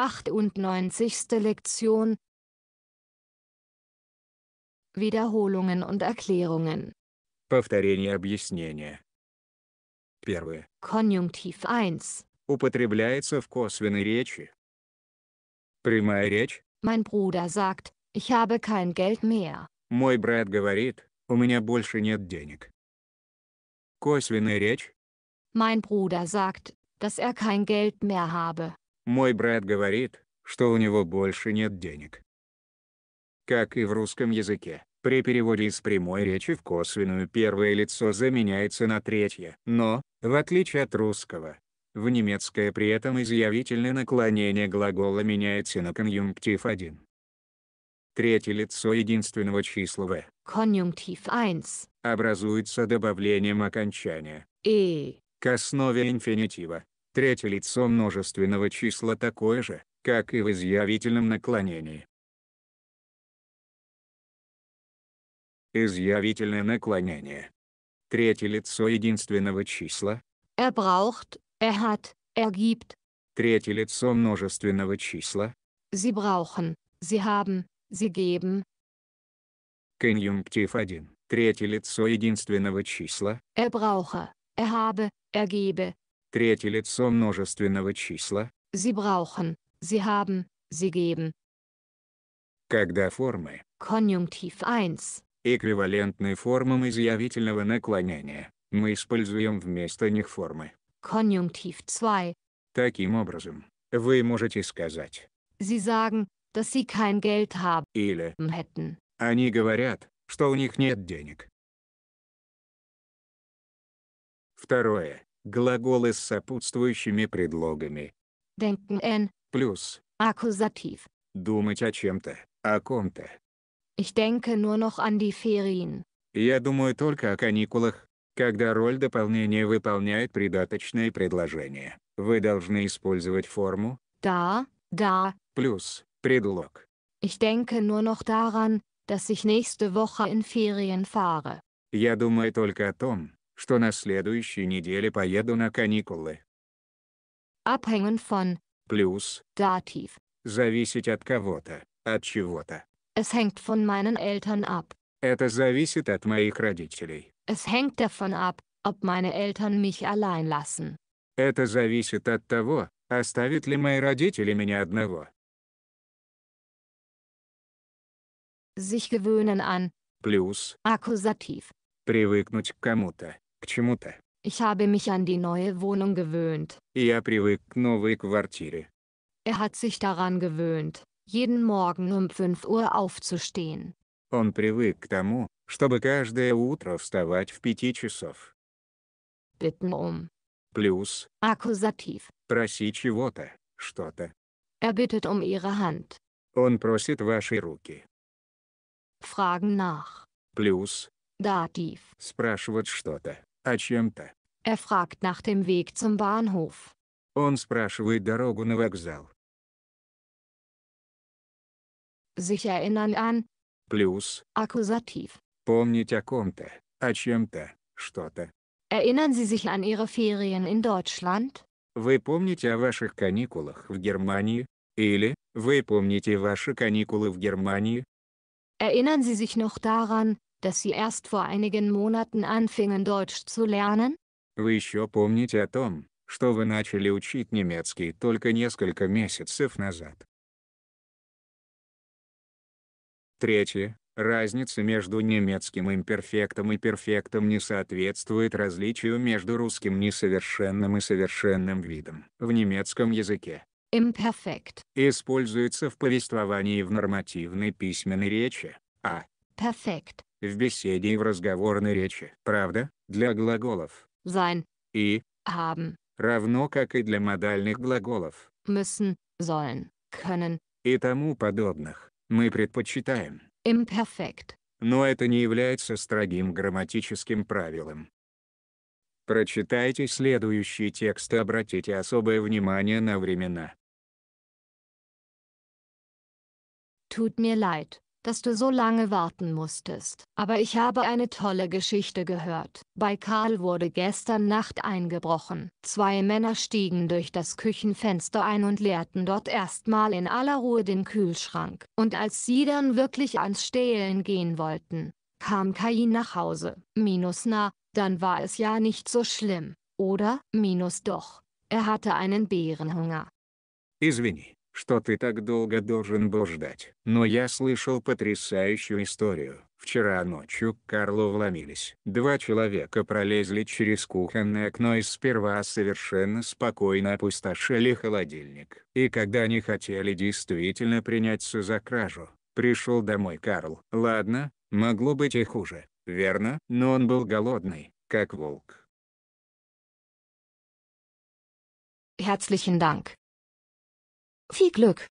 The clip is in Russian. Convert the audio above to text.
98. Lektion Wiederholungen und Erklärungen. Повторение объяснения. Первое. Konjunktiv 1. Употребляется в косвенной речи. Прямая речь. Mein Bruder sagt, ich habe kein Geld mehr. Мой брат говорит, у меня больше нет денег. Косвенная речь. Mein Bruder sagt, dass er kein Geld mehr habe. Мой брат говорит, что у него больше нет денег. Как и в русском языке, при переводе из прямой речи в косвенную первое лицо заменяется на третье. Но, в отличие от русского, в немецкое при этом изъявительное наклонение глагола меняется на конъюнктив 1. Третье лицо единственного числа «в» конъюнктив 1 образуется добавлением окончания «и» к основе инфинитива. Третье лицо множественного числа такое же, как и в изъявительном наклонении. Изъявительное наклонение. Третье лицо единственного числа. Er braucht, er hat, er gibt. Третье лицо множественного числа. Sie brauchen, sie haben, sie geben. Конъюнктив 1. Третье лицо единственного числа. Er brauche, er habe, er gebe, Третье лицо множественного числа. Sie brauchen, sie haben, sie geben. Когда формы. Конъюнктив 1. Эквивалентны формам изъявительного наклонения. Мы используем вместо них формы. Конъюнктив 2. Таким образом, вы можете сказать. Sie sagen, dass sie kein Geld haben. Или. Hätten. Они говорят, что у них нет денег. Второе. Глаголы с сопутствующими предлогами. Denken. Плюс. Аккузатив. Думать о чем-то, о ком-то. Ich denke nur noch an die Ferien. Я думаю только о каникулах. Когда роль дополнения выполняет придаточные предложения, вы должны использовать форму «да», «да» плюс предлог. Ich denke nur noch daran, dass ich nächste Woche in Ferien fahre. Я думаю только о том, что на следующей неделе поеду на каникулы. Abhängen von. Плюс. Dativ. Зависеть от кого-то, от чего-то. Es hängt von meinen Eltern ab. Это зависит от моих родителей. Es hängt davon ab, ob meine Eltern mich allein lassen. Это зависит от того, оставят ли мои родители меня одного. Sich gewöhnen an. Плюс. Аккузатив. Привыкнуть к кому-то. к чему-то. Ich habe mich an die neue Wohnung gewöhnt. Я привык к новой квартире. Er hat sich daran gewöhnt, jeden Morgen um 5 Uhr aufzustehen. Он привык к тому, чтобы каждое утро вставать в 5 часов. Bitten um. Плюс. Akkusativ. Проси чего-то, что-то. Er bittet um ihre Hand. Он просит ваши руки. Fragen nach. Плюс. Dativ. Спрашивать что-то о чем-то. Er fragt nach dem Weg zum Bahnhof. Он спрашивает дорогу на вокзал. Sich erinnern an. Плюс. Akkusativ. Помнить о ком-то, о чем-то, что-то. Erinnern Sie sich an Ihre Ferien in Deutschland? Вы помните о ваших каникулах в Германии? Или, вы помните ваши каникулы в Германии? Erinnern Sie sich noch daran, dass Sie erst vor einigen Monaten anfingen Deutsch zu lernen? Вы еще помните о том, что вы начали учить немецкий только несколько месяцев назад. Третье. Разница между немецким имперфектом и перфектом не соответствует различию между русским несовершенным и совершенным видом. В немецком языке Imperfect. Используется в повествовании в нормативной письменной речи, а Perfect в беседе и в разговорной речи. Правда, для глаголов sein и haben равно как и для модальных глаголов müssen, sollen, können и тому подобных, мы предпочитаем imperfect. Но это не является строгим грамматическим правилом. Прочитайте следующий текст и обратите особое внимание на времена. Tut mir leid. dass du so lange warten musstest. Aber ich habe eine tolle Geschichte gehört. Bei Karl wurde gestern Nacht eingebrochen. Zwei Männer stiegen durch das Küchenfenster ein und leerten dort erstmal in aller Ruhe den Kühlschrank. Und als sie dann wirklich ans Stehlen gehen wollten, kam Kain nach Hause. Minus na, dann war es ja nicht so schlimm, oder? Minus doch. Er hatte einen Bärenhunger. Извини. что ты так долго должен был ждать. Но я слышал потрясающую историю. Вчера ночью к Карлу вломились. Два человека пролезли через кухонное окно и сперва совершенно спокойно опустошили холодильник. И когда они хотели действительно приняться за кражу, пришел домой Карл. Ладно, могло быть и хуже, верно? Но он был голодный, как волк. Herzlichen Dank. Viel Glück!